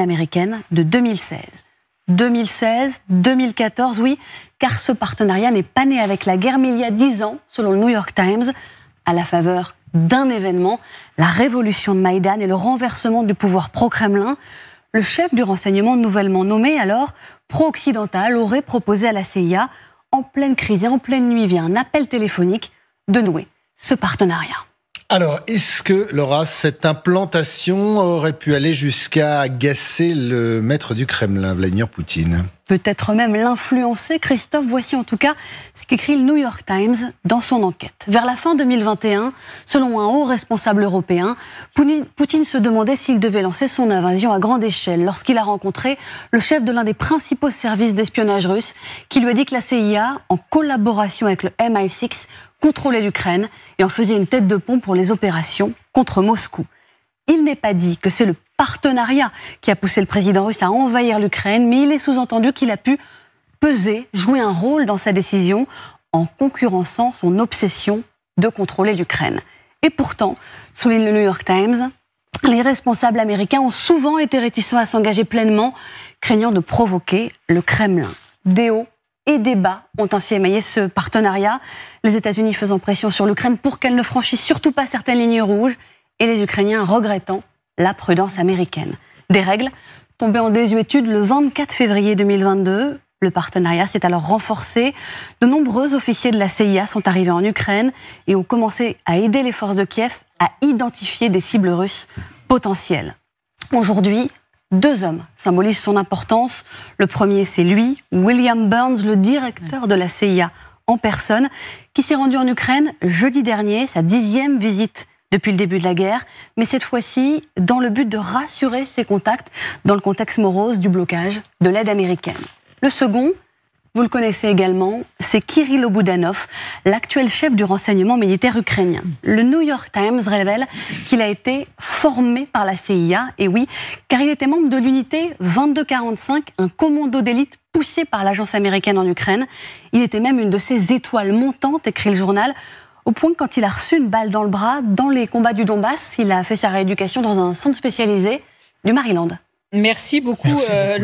américaine de 2016. 2016, 2014, oui, car ce partenariat n'est pas né avec la guerre, mais il y a dix ans, selon le New York Times, à la faveur d'un événement, la révolution de Maïdan et le renversement du pouvoir pro-Kremlin. Le chef du renseignement nouvellement nommé, alors pro-occidental, aurait proposé à la CIA, en pleine crise et en pleine nuit via un appel téléphonique, de nouer ce partenariat. Alors, est-ce que, Laura, cette implantation aurait pu aller jusqu'à agacer le maître du Kremlin, Vladimir Poutine peut-être même l'influencer. Christophe, voici en tout cas ce qu'écrit le New York Times dans son enquête. Vers la fin 2021, selon un haut responsable européen, Poutine se demandait s'il devait lancer son invasion à grande échelle lorsqu'il a rencontré le chef de l'un des principaux services d'espionnage russe qui lui a dit que la CIA, en collaboration avec le MI6, contrôlait l'Ukraine et en faisait une tête de pont pour les opérations contre Moscou. Il n'est pas dit que c'est le partenariat qui a poussé le président russe à envahir l'Ukraine, mais il est sous-entendu qu'il a pu peser, jouer un rôle dans sa décision en concurrençant son obsession de contrôler l'Ukraine. Et pourtant, souligne le New York Times, les responsables américains ont souvent été réticents à s'engager pleinement, craignant de provoquer le Kremlin. Des hauts et des bas ont ainsi émaillé ce partenariat, les États-Unis faisant pression sur l'Ukraine pour qu'elle ne franchisse surtout pas certaines lignes rouges et les Ukrainiens regrettant la prudence américaine. Des règles tombées en désuétude le 24 février 2022. Le partenariat s'est alors renforcé. De nombreux officiers de la CIA sont arrivés en Ukraine et ont commencé à aider les forces de Kiev à identifier des cibles russes potentielles. Aujourd'hui, deux hommes symbolisent son importance. Le premier, c'est lui, William Burns, le directeur de la CIA en personne, qui s'est rendu en Ukraine jeudi dernier, sa dixième visite depuis le début de la guerre, mais cette fois-ci dans le but de rassurer ses contacts dans le contexte morose du blocage de l'aide américaine. Le second, vous le connaissez également, c'est Kirill Obudanov, l'actuel chef du renseignement militaire ukrainien. Le New York Times révèle qu'il a été formé par la CIA, et oui, car il était membre de l'unité 2245, un commando d'élite poussé par l'agence américaine en Ukraine. Il était même une de ces étoiles montantes, écrit le journal, au point que quand il a reçu une balle dans le bras, dans les combats du Donbass, il a fait sa rééducation dans un centre spécialisé du Maryland. Merci beaucoup, euh,